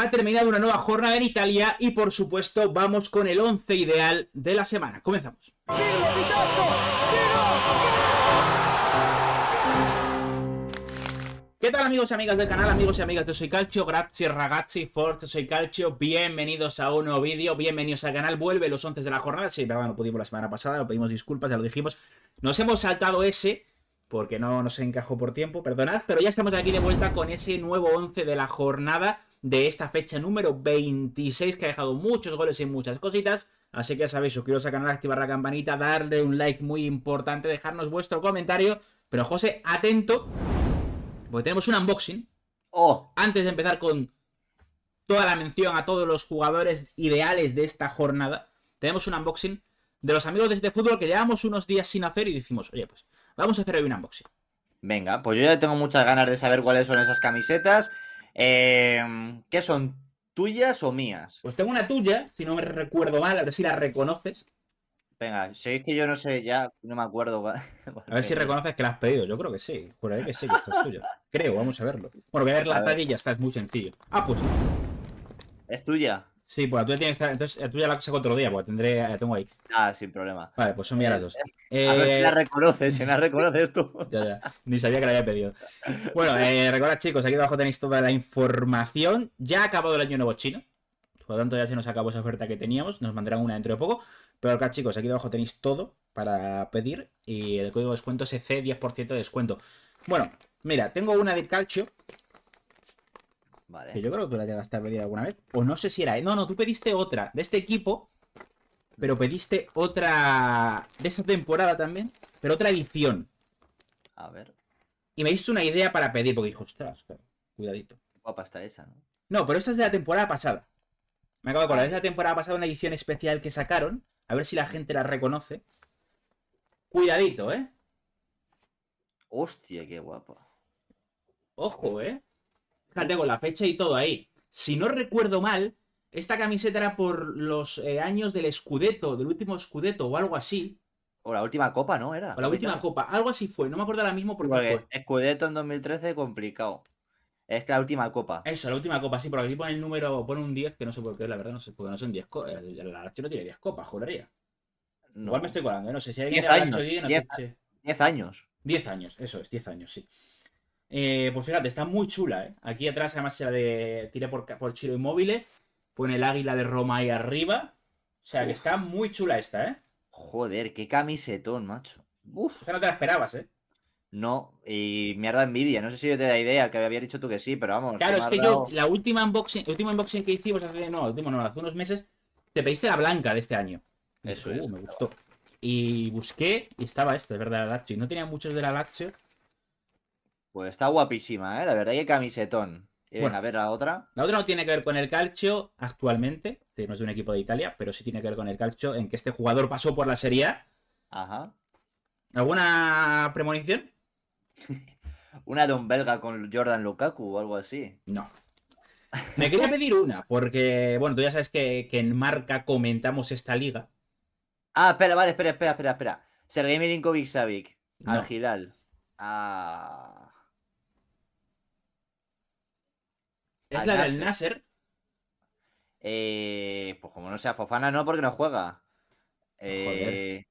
ha terminado una nueva jornada en Italia y por supuesto vamos con el 11 ideal de la semana. Comenzamos. ¿Qué tal amigos y amigas del canal, amigos y amigas yo Soy Calcio? Grazie ragazzi, forza Soy Calcio, bienvenidos a un nuevo vídeo, bienvenidos al canal, vuelve los 11 de la jornada, sí, pero no pudimos la semana pasada, lo pedimos disculpas, ya lo dijimos, nos hemos saltado ese, porque no nos encajó por tiempo, perdonad, pero ya estamos aquí de vuelta con ese nuevo 11 de la jornada, de esta fecha número 26 que ha dejado muchos goles y muchas cositas. Así que ya sabéis, suscribiros al canal, activar la campanita, darle un like muy importante, dejarnos vuestro comentario. Pero José, atento, porque tenemos un unboxing. Oh. Antes de empezar con toda la mención a todos los jugadores ideales de esta jornada, tenemos un unboxing de los amigos de este fútbol que llevamos unos días sin hacer y decimos, oye, pues vamos a hacer hoy un unboxing. Venga, pues yo ya tengo muchas ganas de saber cuáles son esas camisetas. Eh, ¿Qué son? ¿Tuyas o mías? Pues tengo una tuya, si no me recuerdo mal, a ver si la reconoces. Venga, si es que yo no sé, ya no me acuerdo. a ver si reconoces que la has pedido. Yo creo que sí. Juraré que sí, esta es tuya. Creo, vamos a verlo. Bueno, voy a ver la talla y ya está, es muy sencillo. Ah, pues ¿Es tuya? Sí, pues tú ya tiene que estar. Entonces, la tuya la saco otro día, pues tendré. La tengo ahí. Ah, sin problema. Vale, pues son mías las dos. Eh, eh a ver si la eh, reconoces, si la reconoces tú. ya, ya. Ni sabía que la había pedido. Bueno, eh, recordad, chicos, aquí abajo tenéis toda la información. Ya ha acabado el año nuevo chino. Por lo tanto, ya se nos acabó esa oferta que teníamos. Nos mandarán una dentro de poco. Pero acá, chicos, aquí abajo tenéis todo para pedir. Y el código de descuento es C10% de descuento. Bueno, mira, tengo una de calcio que yo creo que tú la llegaste a pedir alguna vez. O no sé si era. ¿eh? No, no, tú pediste otra de este equipo. Pero pediste otra de esta temporada también. Pero otra edición. A ver. Y me diste una idea para pedir. Porque dijo ostras, cuidadito. Guapa está esa, ¿no? No, pero esta es de la temporada pasada. Me acabo de acordar. Es la temporada pasada una edición especial que sacaron. A ver si la gente la reconoce. Cuidadito, ¿eh? Hostia, qué guapa. Ojo, ¿eh? la fecha y todo ahí. Si no recuerdo mal, esta camiseta era por los eh, años del escudeto del último escudeto o algo así. O la última copa, ¿no? Era. O la última copa, algo así fue, no me acuerdo ahora mismo porque qué fue. Scudetto en 2013, complicado. Es que la última copa. Eso, la última copa, sí, porque aquí pone el número, pone un 10, que no sé por qué, la verdad, no sé, porque no son 10 copas. La no tiene 10 copas, jodería Igual me estoy colando, ¿eh? no sé si hay 10 años. 10 años. 10 años, eso es, 10 años, sí. Eh, pues fíjate, está muy chula, ¿eh? Aquí atrás además se la de... tiré por, por Chiro Inmóvil, pone el águila de Roma ahí arriba. O sea, que está muy chula esta, ¿eh? Joder, qué camisetón, macho. Uf. O sea, no te la esperabas, ¿eh? No, y mierda envidia. No sé si yo te da idea, que había dicho tú que sí, pero vamos. Claro, es que yo, la última unboxing, último unboxing que hicimos hace, no, hace unos meses, te pediste la blanca de este año. Eso, es. Uh, me gustó. Y busqué y estaba esta, de verdad, la Y no tenía muchos de la lache pues está guapísima, ¿eh? La verdad que camisetón. Eh, bueno, a ver la otra. La otra no tiene que ver con el calcio actualmente, no es de un equipo de Italia, pero sí tiene que ver con el calcio en que este jugador pasó por la Serie A. Ajá. ¿Alguna premonición? una de belga con Jordan Lukaku o algo así. No. Me quería pedir una, porque, bueno, tú ya sabes que, en marca comentamos esta liga. Ah, espera, vale, espera, espera, espera, espera. Sergei Milinkovic Savic. Al Giral. Ah. ¿Es la del Nasser? Eh, pues como no sea Fofana, no, porque no juega. Ah, eh,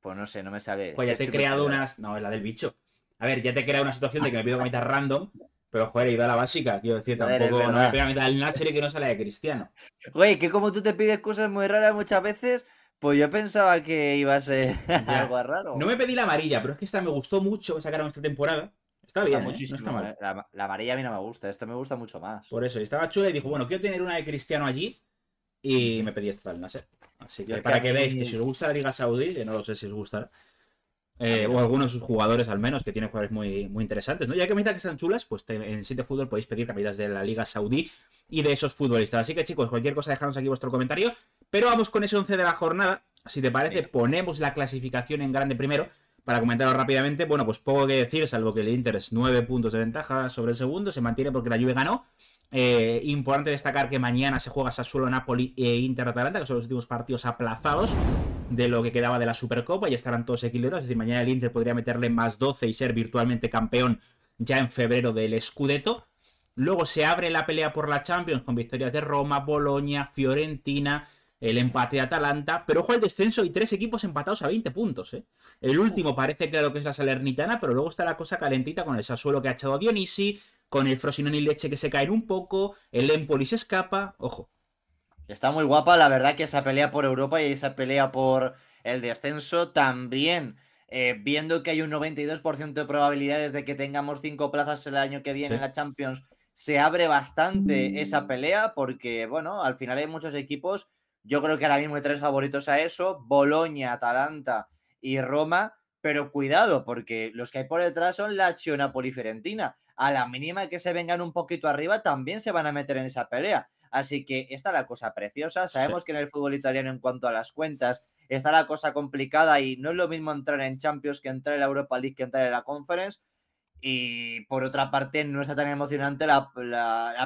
pues no sé, no me sabe. Pues ya este te he creado unas. No, es la del bicho. A ver, ya te he creado una situación de que me pido mitad random. Pero, joder, he ido a la básica, quiero decir, tampoco no me pega mitad del Nasser y que no sale de Cristiano. Güey, que como tú te pides cosas muy raras muchas veces, pues yo pensaba que iba a ser algo raro. No me pedí la amarilla, pero es que esta me gustó mucho que sacaron esta temporada. Está bien, ¿eh? está mal. ¿eh? La, amarilla a mí no me gusta, esta me gusta mucho más. Por eso, y estaba chula y dijo, bueno, quiero tener una de Cristiano allí y me pedí esta tal, Nasser. Así que para que, veáis que si os gusta la Liga Saudí, que no lo sé si os gusta eh, o algunos de sus jugadores al menos, que tienen jugadores muy, muy interesantes, ¿no? Ya que dicen que están chulas, pues en Sitio Fútbol podéis pedir camisetas de la Liga Saudí y de esos futbolistas. Así que chicos, cualquier cosa dejadnos aquí vuestro comentario. Pero vamos con ese 11 de la jornada. Si te parece, ponemos la clasificación en grande primero para comentarlo rápidamente, bueno, pues poco que decir, salvo que el Inter es 9 puntos de ventaja sobre el segundo, se mantiene porque la Juve ganó. Eh, importante destacar que mañana se juega Sassuolo, Napoli e Inter Atalanta, que son los últimos partidos aplazados de lo que quedaba de la Supercopa y estarán todos equilibrados. Es decir, mañana el Inter podría meterle más 12 y ser virtualmente campeón ya en febrero del Scudetto. Luego se abre la pelea por la Champions con victorias de Roma, Bolonia, Fiorentina, el empate de Atalanta, pero ojo al descenso y tres equipos empatados a 20 puntos. ¿eh? El último parece claro que es la Salernitana, pero luego está la cosa calentita con el Sassuolo que ha echado a Dionisi, con el Frosinone y Leche que se cae un poco, el Empoli se escapa, ojo. Está muy guapa, la verdad, que esa pelea por Europa y esa pelea por el descenso también. Eh, viendo que hay un 92% de probabilidades de que tengamos cinco plazas el año que viene en la Champions, se abre bastante esa pelea porque, bueno, al final hay muchos equipos yo creo que ahora mismo hay tres favoritos a eso, Boloña, Atalanta y Roma, pero cuidado, porque los que hay por detrás son la Napoli y A la mínima que se vengan un poquito arriba, también se van a meter en esa pelea. Así que está la cosa preciosa. Sabemos que en el fútbol italiano, en cuanto a las cuentas, está la cosa complicada y no es lo mismo entrar en Champions que entrar en la Europa League que entrar en la Conference. Y por otra parte, no está tan emocionante la,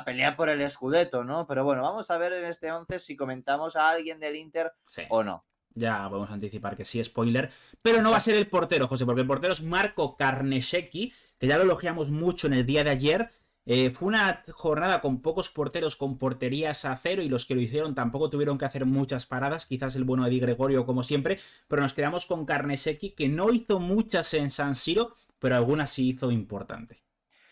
pelea por el Scudetto, ¿no? Pero bueno, vamos a ver en este 11 si comentamos a alguien del Inter o no. Ya podemos anticipar que sí, spoiler. Pero no va a ser el portero, José, porque el portero es Marco Carnesecchi, que ya lo elogiamos mucho en el día de ayer. Eh, fue una jornada con pocos porteros, con porterías a cero, y los que lo hicieron tampoco tuvieron que hacer muchas paradas, quizás el bueno de Gregorio como siempre, pero nos quedamos con Carnesecchi, que no hizo muchas en San Siro, pero alguna sí hizo importante.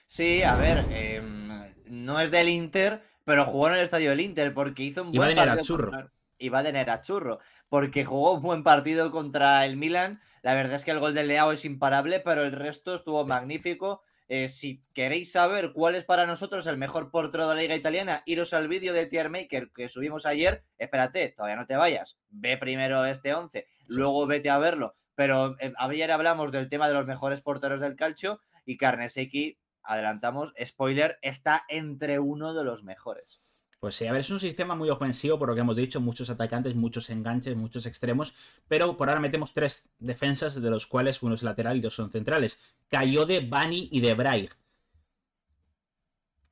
Sí, a ver, em, no es del Inter, pero jugó en el estadio del Inter porque hizo un buen Iba a Contra... a Churro porque jugó un buen partido contra el Milan. La verdad es que el gol de Leao es imparable, pero el resto estuvo magnífico. Eh, si queréis saber cuál es para nosotros el mejor portero de la liga italiana, iros al vídeo de Tier Maker que subimos ayer. Espérate, todavía no te vayas. Ve primero este 11, luego vete a verlo. Pero eh, ayer hablamos del tema de los mejores porteros del calcio y Carneseki, adelantamos, spoiler, está entre uno de los mejores. Pues sí, a ver, es un sistema muy ofensivo, por lo que hemos dicho, muchos atacantes, muchos enganches, muchos extremos, pero por ahora metemos tres defensas, de los cuales uno es lateral y dos son centrales. de Bani y de Braig.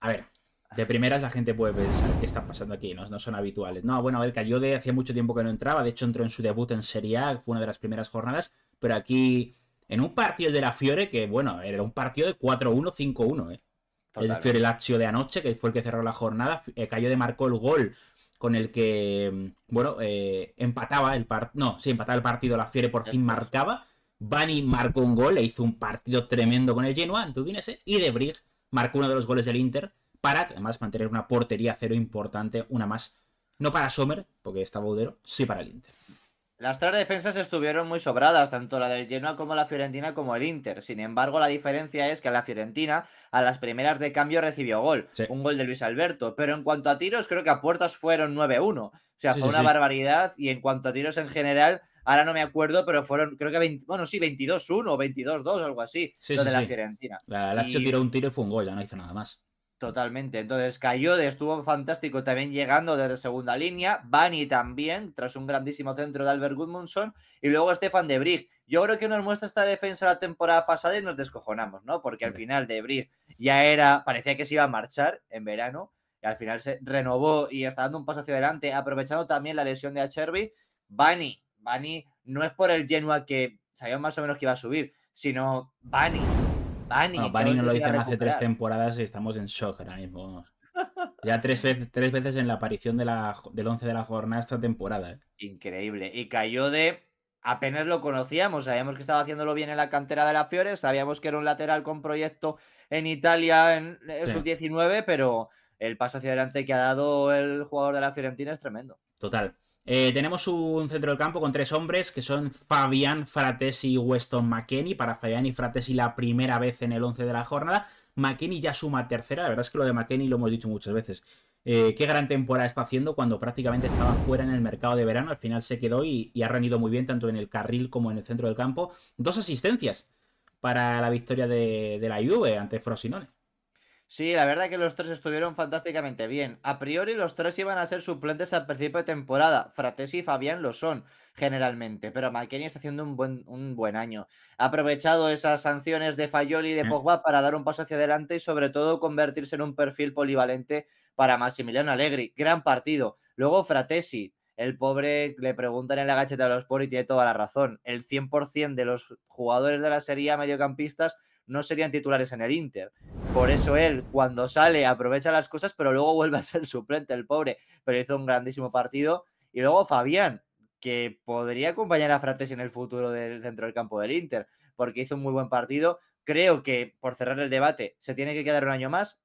A ver, de primeras la gente puede pensar qué está pasando aquí, no, son habituales. No, bueno, a ver, de hacía mucho tiempo que no entraba, de hecho entró en su debut en Serie A, fue una de las primeras jornadas, pero aquí en un partido de la Fiore que, bueno, era un partido de 4-1, 5-1, ¿eh? El Fiore Lazio de anoche, que fue el que cerró la jornada, eh, de marcó el gol con el que, mm, bueno, eh, empataba el partido, no, sí, empataba el partido, la Fiore por fin marcaba, Bani marcó un gol, e hizo un partido tremendo con el Genoa, ¿eh? y De marcó uno de los goles del Inter, para además mantener una portería cero importante, una más, no para Sommer, porque está Baudero, sí para el Inter. Las tres defensas estuvieron muy sobradas, tanto la del Genoa como la Fiorentina como el Inter. Sin embargo, la diferencia es que la Fiorentina a las primeras de cambio recibió gol, un gol de Luis Alberto, pero en cuanto a tiros creo que a puertas fueron 9-1. O sea, fue una barbaridad y en cuanto a tiros en general, ahora no me acuerdo, pero fueron creo que bueno, sí, 22-1 o 22-2 algo así, lo de la Fiorentina. La Lazio tiró un tiro y fue un gol, ya no hizo nada más. Totalmente. Entonces, de estuvo fantástico también llegando desde segunda línea. Bani también, tras un grandísimo centro de Albert Gudmundsson Y luego Stefan de Brig. Yo creo que nos muestra esta defensa la temporada pasada y nos descojonamos, ¿no? Porque al final de Brig ya era, parecía que se iba a marchar en verano. Y al final se renovó y está dando un paso hacia adelante, aprovechando también la lesión de Acherby. Bani, Bani no es por el Genoa que sabíamos más o menos que iba a subir, sino Bani no, lo hace tres temporadas y estamos en shock ahora mismo. Ya tres, veces, tres veces en la aparición de la, del 11 de la jornada esta temporada. ¿eh? Increíble. Y cayó de. Apenas lo conocíamos, sabíamos que estaba haciéndolo bien en la cantera de la Fiore, sabíamos que era un lateral con proyecto en Italia en sub-19, pero el paso hacia adelante que ha dado el jugador de la Fiorentina es tremendo. Total. Eh, tenemos un centro del campo con tres hombres que son Fabián, Fratesi y Weston McKenny. Para Fabián y Fratesi la primera vez en el 11 de la jornada. McKenny ya suma tercera. La verdad es que lo de McKenny lo hemos dicho muchas veces. Eh, qué gran temporada está haciendo cuando prácticamente estaba fuera en el mercado de verano. Al final se quedó y, ha rendido muy bien tanto en el carril como en el centro del campo. Dos asistencias para la victoria de, de la Juve ante Frosinone. Sí, la verdad que los tres estuvieron fantásticamente bien. A priori los tres iban a ser suplentes al principio de temporada. Fratesi y Fabián lo son generalmente, pero McKenny está haciendo un buen, un buen año. Ha aprovechado esas sanciones de Fayoli y de Pogba para dar un paso hacia adelante y sobre todo convertirse en un perfil polivalente para Massimiliano Allegri. Gran partido. Luego Fratesi. El pobre le preguntan en la gacheta de los por y tiene toda la razón. El 100% de los jugadores de la Serie A mediocampistas no serían titulares en el Inter. Por eso él, cuando sale, aprovecha las cosas, pero luego vuelve a ser suplente, el pobre. Pero hizo un grandísimo partido. Y luego Fabián, que podría acompañar a Frates en el futuro del centro del campo del Inter, porque hizo un muy buen partido. Creo que, por cerrar el debate, se tiene que quedar un año más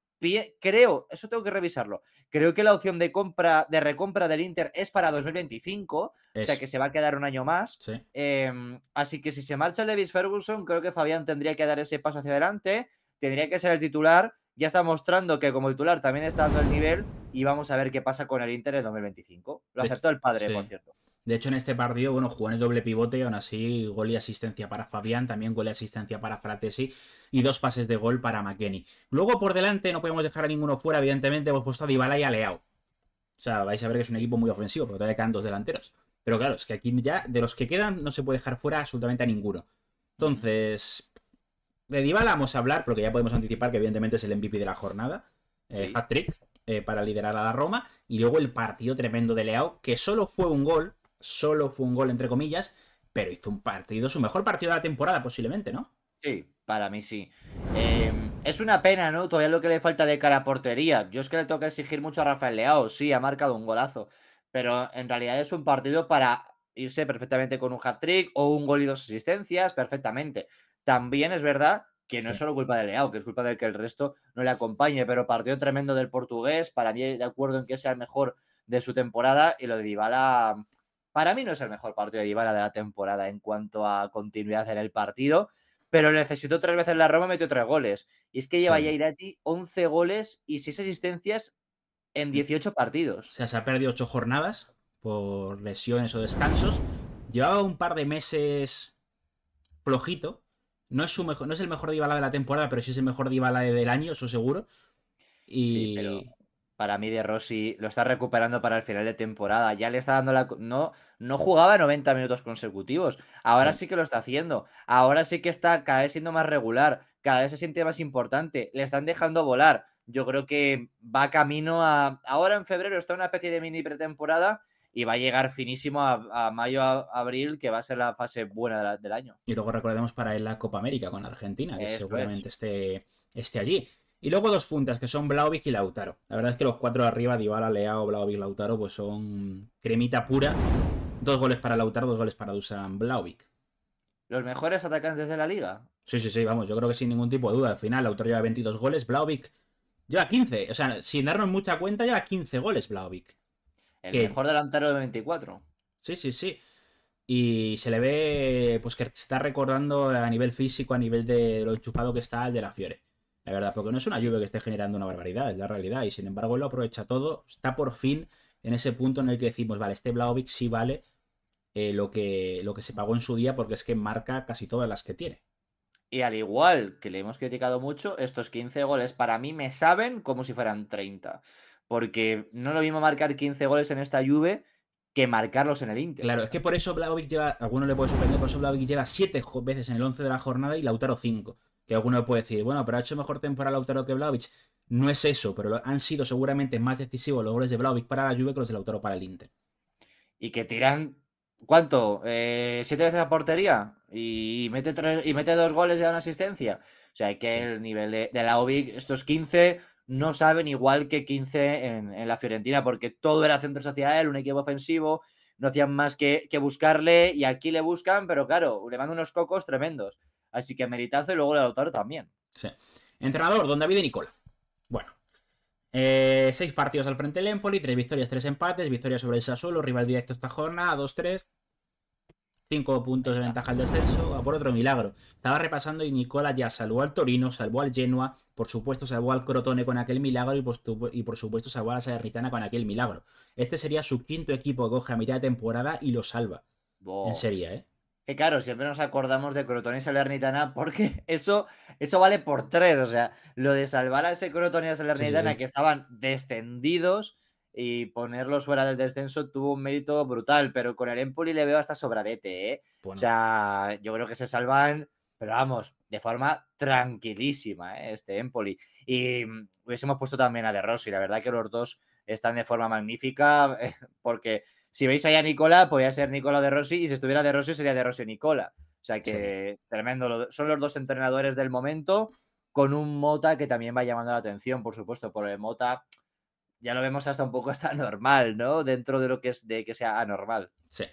creo, eso tengo que revisarlo. Creo que la opción de compra, de recompra del Inter es para 2025, o sea que se va a quedar un año más. Em, así que si se marcha Levis Ferguson, creo que Fabián tendría que dar ese paso hacia adelante, tendría que ser el titular. Ya está mostrando que como titular también está dando el nivel y vamos a ver qué pasa con el Inter en 2025. Lo aceptó el padre, por cierto. De hecho, en este partido, bueno, jugó en el doble pivote, aún así, gol y asistencia para Fabián, también gol y asistencia para Fratesi y dos pases de gol para McKenny. Luego, por delante, no podemos dejar a ninguno fuera, evidentemente, hemos puesto a Dybala y a Leao. O sea, vais a ver que es un equipo muy ofensivo, porque todavía quedan dos delanteros. Pero claro, es que aquí ya, de los que quedan, no se puede dejar fuera absolutamente a ninguno. Entonces, de Dibala vamos a hablar, porque ya podemos anticipar que evidentemente es el MVP de la jornada. Eh, hat-trick eh, para liderar a la Roma. Y luego el partido tremendo de Leao, que solo fue un gol, solo fue un gol, entre comillas, pero hizo un partido, su mejor partido de la temporada posiblemente, ¿no? Sí, para mí sí. Eh, es una pena, ¿no? Todavía lo que le falta de cara a portería. Yo es que le toca exigir mucho a Rafael Leao, sí, ha marcado un golazo, pero en realidad es un partido para irse perfectamente con un hat-trick o un gol y dos asistencias, perfectamente. También es verdad que no es solo culpa de Leao, que es culpa de que el resto no le acompañe, pero partido tremendo del portugués, para mí de acuerdo en que sea el mejor de su temporada y lo de Dybala para mí no es el mejor partido de Dybala de la temporada en cuanto a continuidad en el partido, pero necesitó tres veces la Roma, metió tres goles. Y es que lleva Jairati Irati 11 goles y 6 asistencias en 18 partidos. O sea, se ha perdido 8 jornadas por lesiones o descansos. Llevaba un par de meses flojito. No es, su mejor, no es el mejor Dybala de la temporada, pero sí es el mejor Dybala del año, eso seguro. Y... Sí, pero para mí de Rossi lo está recuperando para el final de temporada. Ya le está dando la... No, no jugaba 90 minutos consecutivos. Ahora sí. que lo está haciendo. Ahora sí que está cada vez siendo más regular. Cada vez se siente más importante. Le están dejando volar. Yo creo que va camino a... Ahora en febrero está una especie de mini pretemporada y va a llegar finísimo a, mayo, abril, que va a ser la fase buena del año. Y luego recordemos para él la Copa América con Argentina, que seguramente esté allí. Y luego dos puntas, que son Blaovic y Lautaro. La verdad es que los cuatro de arriba, Dybala, Leao, Blaovic, Lautaro, pues son cremita pura. Dos goles para Lautaro, dos goles para Dusan Blaovic. ¿Los mejores atacantes de la liga? Sí, sí, sí, vamos, yo creo que sin ningún tipo de duda. Al final, Lautaro lleva 22 goles, Blaovic lleva 15. O sea, sin darnos mucha cuenta, lleva 15 goles Blaovic. El mejor delantero de 24. Sí, sí, sí. Y se le ve, pues que está recordando a nivel físico, a nivel de lo enchufado que está el de la Fiore la verdad, porque no es una lluvia que esté generando una barbaridad, es la realidad, y sin embargo lo aprovecha todo, está por fin en ese punto en el que decimos, vale, este Blaovic sí vale eh, lo, que, lo que se pagó en su día, porque es que marca casi todas las que tiene. Y al igual que le hemos criticado mucho, estos 15 goles para mí me saben como si fueran 30. Porque no lo mismo marcar 15 goles en esta lluvia que marcarlos en el Inter. Claro, es que por eso Blaovic lleva, alguno le puede sorprender, por eso Blaovic lleva 7 veces en el 11 de la jornada y Lautaro 5. Que alguno puede decir, bueno, pero ha hecho mejor temporada Lautaro que Vlaovic. No es eso, pero han sido seguramente más decisivos los goles de Vlaovic para la Juve que los de Lautaro para el Inter. Y que tiran, ¿cuánto? Eh, ¿Siete veces a portería? Y mete, y mete dos goles y da una asistencia. O sea, que el nivel de, la Vlaovic, estos 15, no saben igual que 15 en, la Fiorentina, porque todo era centro social, un equipo ofensivo, no hacían más que, que buscarle y aquí le buscan, pero claro, le mandan unos cocos tremendos. Así que meritazo y luego el Lautaro también. Sí. Entrenador, don David Nicola. Bueno. Eh, seis partidos al frente del Empoli, tres victorias, tres empates, victoria sobre el Sassuolo, rival directo esta jornada, 2-3. Cinco puntos de ventaja al descenso, a por otro milagro. Estaba repasando y Nicola ya salvó al Torino, salvó al Genoa, por supuesto salvó al Crotone con aquel milagro y por, supuesto salvó a la Salernitana con aquel milagro. Este sería su quinto equipo que coge a mitad de temporada y lo salva. En serie, ¿eh? Que claro, siempre nos acordamos de Crotón y Salernitana porque eso, eso vale por tres. O sea, lo de salvar a ese Crotón y a Salernitana que estaban descendidos y ponerlos fuera del descenso tuvo un mérito brutal. Pero con el Empoli le veo hasta sobradete. ¿eh? O sea, yo creo que se salvan pero vamos, de forma tranquilísima, ¿eh? este Empoli. Y hubiésemos puesto también a De Rossi, la verdad que los dos están de forma magnífica, porque si veis allá a Nicola, podría ser Nicola de Rossi, y si estuviera de Rossi, sería de Rossi Nicola. O sea que tremendo. Son los dos entrenadores del momento, con un Mota que también va llamando la atención, por supuesto, por el Mota. Ya lo vemos hasta un poco hasta normal, ¿no? Dentro de lo que es de que sea anormal. Sí.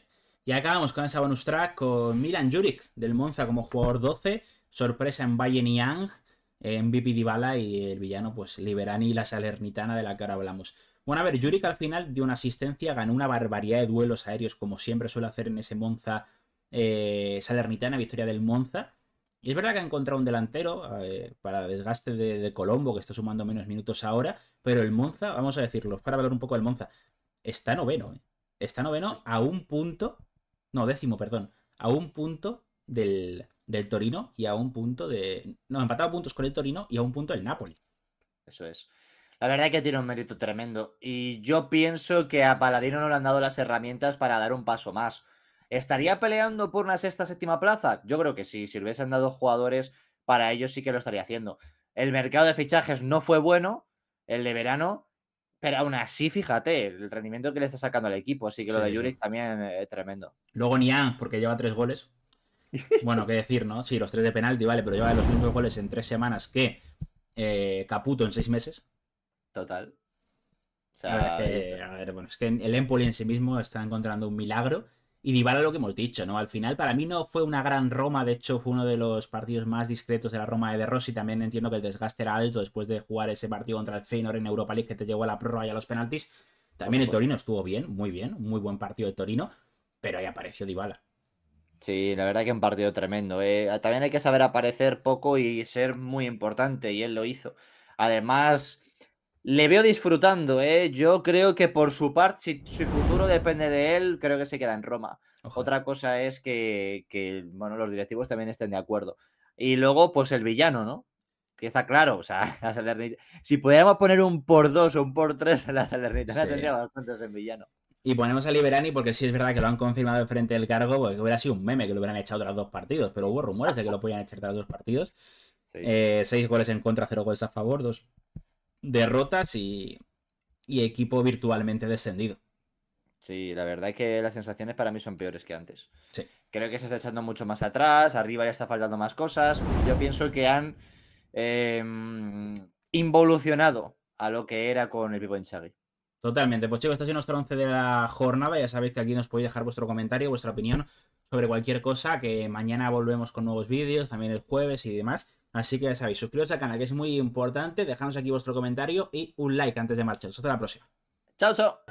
Y acabamos con esa bonus track con Milan Juric del Monza como jugador 12, sorpresa en Bayern y Ang, en Bipi Dybala y el villano pues Liberani y la Salernitana de la que ahora hablamos. Bueno, a ver, Yurik al final dio una asistencia, ganó una barbaridad de duelos aéreos, como siempre suele hacer en ese Monza eh, Salernitana, victoria del Monza. Y es verdad que ha encontrado un delantero eh, para desgaste de, Colombo, que está sumando menos minutos ahora, pero el Monza, vamos a decirlo, para hablar un poco del Monza, está noveno, ¿eh? está noveno a un punto, no, décimo, perdón, a un punto del, Torino y a un punto de... No, empatado puntos con el Torino y a un punto del Napoli. Eso es. La verdad es que tiene un mérito tremendo. Y yo pienso que a Paladino no le han dado las herramientas para dar un paso más. ¿Estaría peleando por una sexta, séptima plaza? Yo creo que sí. Si hubiesen dado jugadores, para ellos sí que lo estaría haciendo. El mercado de fichajes no fue bueno, el de verano, pero aún así, fíjate, el rendimiento que le está sacando al equipo. Así que lo de yuri también es eh, tremendo. Luego Niang, porque lleva tres goles. Bueno, qué decir, ¿no? Sí, los tres de penalti, vale, pero lleva los mismos goles en tres semanas que eh, Caputo en seis meses. Total. a, ver, bueno, es que el Empoli en sí mismo está encontrando un milagro. Y Dybala lo que hemos dicho, ¿no? Al final, para mí no fue una gran Roma, de hecho fue uno de los partidos más discretos de la Roma de De Rossi. También entiendo que el desgaste era alto después de jugar ese partido contra el Feyenoord en Europa League que te llevó a la prórroga y a los penaltis. También el Torino estuvo bien, muy bien, muy buen partido de Torino, pero ahí apareció Dybala. Sí, la verdad que un partido tremendo. Eh. También hay que saber aparecer poco y ser muy importante, y él lo hizo. Además, le veo disfrutando, ¿eh? Yo creo que por su parte, si su futuro depende de él, creo que se queda en Roma. Otra cosa es que, bueno, los directivos también estén de acuerdo. Y luego, pues el villano, ¿no? Que está claro, o sea, Si pudiéramos poner un por dos o un por tres en la Salernita, tendría bastantes en villano. Y ponemos a Liberani porque sí es verdad que lo han confirmado de frente del cargo, porque hubiera sido un meme que lo hubieran echado tras dos partidos, pero hubo rumores de que lo podían echar tras dos partidos. Eh, seis goles en contra, cero goles a favor, dos derrotas y, equipo virtualmente descendido. Sí, la verdad es que las sensaciones para mí son peores que antes. Sí. Creo que se está echando mucho más atrás, arriba ya está faltando más cosas. Yo pienso que han em, involucionado a lo que era con el Pipo Inchagui. Totalmente. Pues chicos, ha sido nuestro once de la jornada. Ya sabéis que aquí nos podéis dejar vuestro comentario, vuestra opinión sobre cualquier cosa, que mañana volvemos con nuevos vídeos, también el jueves y demás. Así que ya sabéis, suscribiros al canal, que es muy importante. Dejadnos aquí vuestro comentario y un like antes de marcharos. Hasta la próxima. Chao, chao.